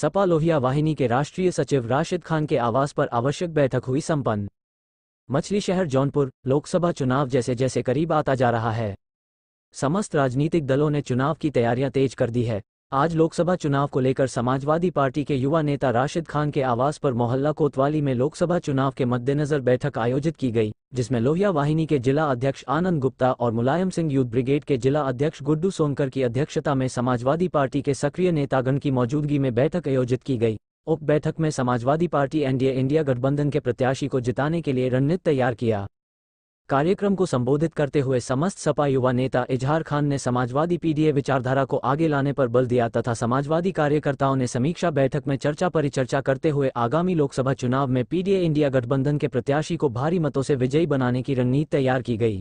सपा लोहिया वाहिनी के राष्ट्रीय सचिव राशिद खान के आवास पर आवश्यक बैठक हुई संपन्न मछली शहर जौनपुर लोकसभा चुनाव जैसे जैसे करीब आता जा रहा है समस्त राजनीतिक दलों ने चुनाव की तैयारियां तेज कर दी है आज लोकसभा चुनाव को लेकर समाजवादी पार्टी के युवा नेता राशिद खान के आवास पर मोहल्ला कोतवाली में लोकसभा चुनाव के मद्देनजर बैठक आयोजित की गई जिसमें लोहिया वाहिनी के जिला अध्यक्ष आनंद गुप्ता और मुलायम सिंह यूथ ब्रिगेड के जिला अध्यक्ष गुड्डू सोनकर की अध्यक्षता में समाजवादी पार्टी के सक्रिय नेतागण की मौजूदगी में बैठक आयोजित की गई उप बैठक में समाजवादी पार्टी एनडीए इंडिया गठबंधन के प्रत्याशी को जिताने के लिए रणनीति तैयार किया कार्यक्रम को संबोधित करते हुए समस्त सपा युवा नेता इजहार खान ने समाजवादी पीडीए विचारधारा को आगे लाने पर बल दिया तथा समाजवादी कार्यकर्ताओं ने समीक्षा बैठक में चर्चा परिचर्चा करते हुए आगामी लोकसभा चुनाव में पीडीए इंडिया गठबंधन के प्रत्याशी को भारी मतों से विजयी बनाने की रणनीति तैयार की गई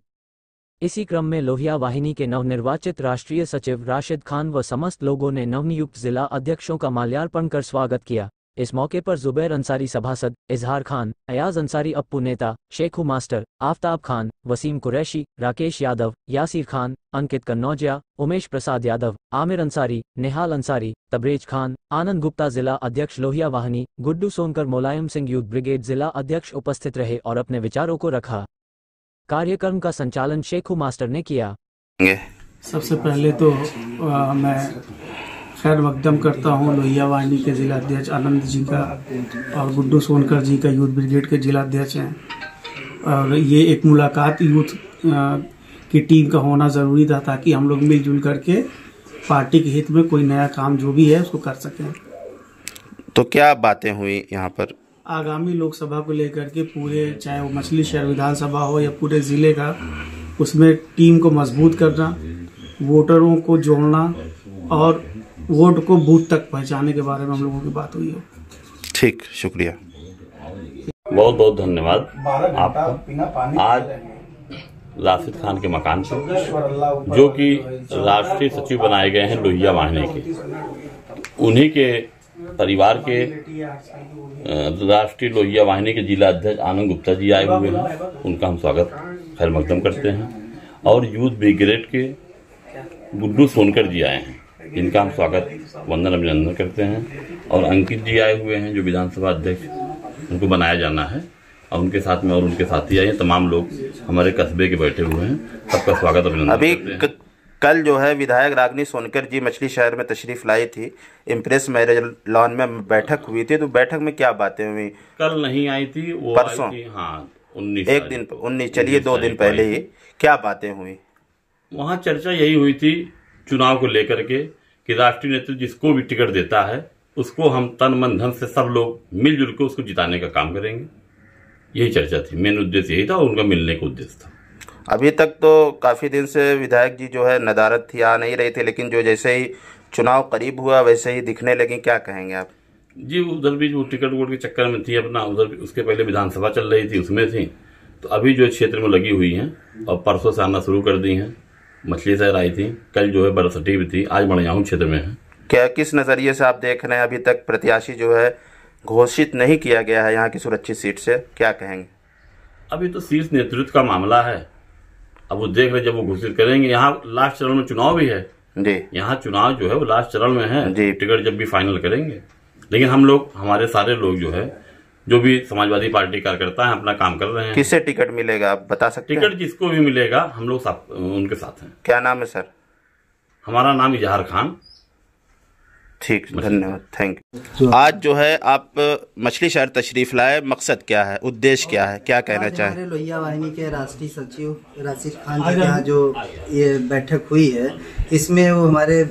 इसी क्रम में लोहिया वाहिनी के नवनिर्वाचित राष्ट्रीय सचिव राशिद खान व समस्त लोगों ने नवनियुक्त जिला अध्यक्षों का माल्यार्पण कर स्वागत किया इस मौके पर जुबैर अंसारी सभासद इजहार खान अयाज अंसारी अप्पू नेता शेखू मास्टर आफ्ताब खान वसीम कुरैशी राकेश यादव यासिर खान अंकित कन्नौजिया उमेश प्रसाद यादव आमिर अंसारी नेहाल अंसारी तबरेज खान आनंद गुप्ता जिला अध्यक्ष लोहिया वाहनी गुड्डू सोनकर मुलायम सिंह यूथ ब्रिगेड जिला अध्यक्ष उपस्थित रहे और अपने विचारों को रखा कार्यक्रम का संचालन शेखू मास्टर ने किया सबसे पहले तो आ, मैं खैर मकदम करता हूँ लोहिया वाणी के जिलाध्यक्ष आनंद जी का और गुड्डू सोनकर जी का यूथ ब्रिगेड के जिलाध्यक्ष हैं और ये एक मुलाकात यूथ की टीम का होना ज़रूरी था ताकि हम लोग मिलजुल करके पार्टी के हित में कोई नया काम जो भी है उसको कर सकें तो क्या बातें हुई यहाँ पर आगामी लोकसभा को लेकर के पूरे चाहे वो मछली शहर विधानसभा हो या पूरे ज़िले का उसमें टीम को मजबूत करना वोटरों को जोड़ना और वोट को बूथ तक पहुँचाने के बारे में हम लोगों की बात हुई है ठीक शुक्रिया बहुत बहुत धन्यवाद आपको आज राशिद खान के मकान से जो कि राष्ट्रीय सचिव बनाए गए हैं लोहिया वाहिनी के उन्हीं के परिवार के राष्ट्रीय लोहिया वाहिनी के जिला अध्यक्ष आनंद गुप्ता जी आए हुए हैं उनका हम स्वागत खैर मकदम करते हैं और यूथ ब्रिगेड के गुड्डू सोनकर जी आए हैं इनका हम स्वागत वंदन अभिनंदन करते हैं और अंकित जी आए हुए हैं जो विधानसभा अध्यक्ष उनको बनाया जाना है और उनके साथ में और उनके साथी आए तमाम लोग हमारे कस्बे के बैठे हुए हैं सबका स्वागत अभिनंदन अभी कल जो है विधायक रागनी सोनकर जी मछली शहर में तशरीफ लाई थी इम्प्रेस मैरिज लॉन में बैठक हुई थी तो बैठक में क्या बातें हुई कल नहीं आई थी वो परसों हाँ उन्नीस एक दिन उन्नीस चलिए दो दिन पहले ही क्या बातें हुई वहाँ चर्चा यही हुई थी चुनाव को लेकर के कि राष्ट्रीय नेतृत्व जिसको भी टिकट देता है उसको हम तन मन धन से सब लोग मिलजुल के उसको जिताने का काम करेंगे यही चर्चा थी मेन उद्देश्य यही था उनका मिलने का उद्देश्य था अभी तक तो काफ़ी दिन से विधायक जी जो है नदारत थी आ नहीं रही थी लेकिन जो जैसे ही चुनाव करीब हुआ वैसे ही दिखने लगे क्या कहेंगे आप जी उधर भी वो टिकट वोट के चक्कर में थी अपना उधर उसके पहले विधानसभा चल रही थी उसमें थी तो अभी जो क्षेत्र में लगी हुई हैं और परसों से आना शुरू कर दी हैं मछली शहर आई थी कल जो है बरसठी भी थी आज बड़ियाहूं क्षेत्र में है क्या किस नज़रिए से आप देख रहे हैं अभी तक प्रत्याशी जो है घोषित नहीं किया गया है यहाँ की सुरक्षित सीट से क्या कहेंगे अभी तो शीर्ष नेतृत्व का मामला है अब वो देख रहे जब वो घोषित करेंगे यहाँ लास्ट चरण में चुनाव भी है जी यहाँ चुनाव जो है वो लास्ट चरण में है जी टिकट जब भी फाइनल करेंगे लेकिन हम लोग हमारे सारे लोग जो है जो भी समाजवादी पार्टी कार्यकर्ता है अपना काम कर रहे हैं किससे टिकट मिलेगा आप बता सकते टिकट जिसको भी मिलेगा हम लोग साथ, उनके साथ हैं क्या नाम है सर हमारा नाम इजहार खान ठीक धन्यवाद थैंक यू आज जो है आप मछली शहर तशरीफ लाए मकसद क्या है उद्देश्य क्या है क्या कहना चाहें लोहिया वाहिनी के राष्ट्रीय सचिव राशिद खान जी के यहाँ जो ये बैठक हुई है इसमें वो हमारे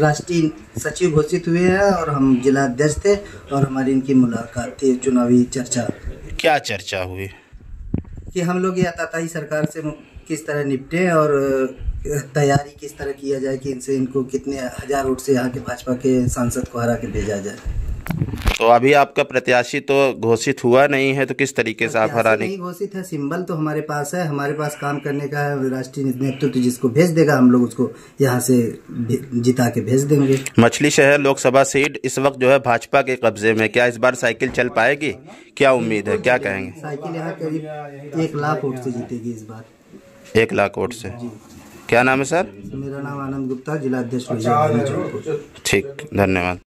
राष्ट्रीय सचिव घोषित हुए हैं और हम जिला अध्यक्ष थे और हमारी इनकी मुलाकात थी चुनावी चर्चा क्या चर्चा हुई कि हम लोग ये आताताई सरकार से किस तरह निपटे और तैयारी किस तरह किया जाए कि इनसे इनको कितने हज़ार वोट से यहाँ के भाजपा के सांसद को हरा के भेजा जाए तो अभी आपका प्रत्याशी तो घोषित हुआ नहीं है तो किस तरीके से आप हराने नहीं घोषित है सिंबल तो हमारे पास है हमारे पास काम करने का है राष्ट्रीय नेतृत्व तो जिसको भेज देगा हम लोग उसको यहाँ से जिता के भेज देंगे मछली शहर लोकसभा सीट इस वक्त जो है भाजपा के कब्जे में क्या इस बार साइकिल चल पाएगी क्या उम्मीद है क्या कहेंगे साइकिल यहाँ करीब एक लाख वोट से जीतेगी इस बार एक लाख वोट से क्या नाम है सर मेरा नाम आनंद गुप्ता जिला अध्यक्ष अच्छा, ठीक धन्यवाद